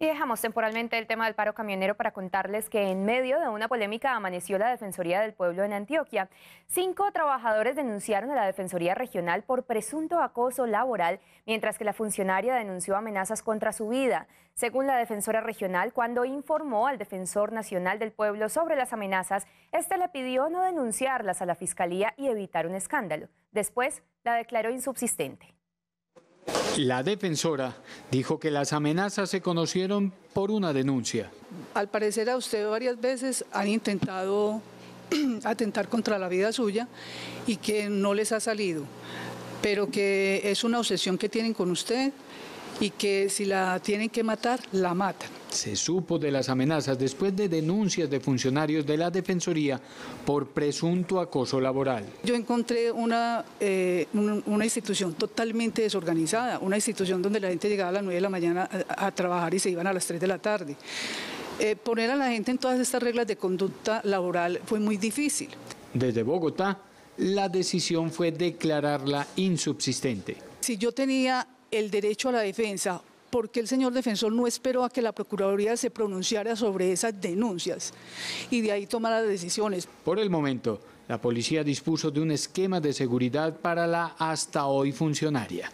Y dejamos temporalmente el tema del paro camionero para contarles que en medio de una polémica amaneció la Defensoría del Pueblo en Antioquia. Cinco trabajadores denunciaron a la Defensoría Regional por presunto acoso laboral, mientras que la funcionaria denunció amenazas contra su vida. Según la Defensora Regional, cuando informó al Defensor Nacional del Pueblo sobre las amenazas, éste le pidió no denunciarlas a la Fiscalía y evitar un escándalo. Después, la declaró insubsistente. La defensora dijo que las amenazas se conocieron por una denuncia. Al parecer a usted varias veces han intentado atentar contra la vida suya y que no les ha salido, pero que es una obsesión que tienen con usted y que si la tienen que matar, la matan. Se supo de las amenazas después de denuncias de funcionarios de la Defensoría por presunto acoso laboral. Yo encontré una, eh, una institución totalmente desorganizada, una institución donde la gente llegaba a las 9 de la mañana a, trabajar y se iban a las 3 de la tarde. Eh, poner a la gente en todas estas reglas de conducta laboral fue muy difícil. Desde Bogotá, la decisión fue declararla insubsistente. Si yo tenía el derecho a la defensa porque el señor defensor no esperó a que la Procuraduría se pronunciara sobre esas denuncias y de ahí tomara decisiones? Por el momento, la policía dispuso de un esquema de seguridad para la hasta hoy funcionaria.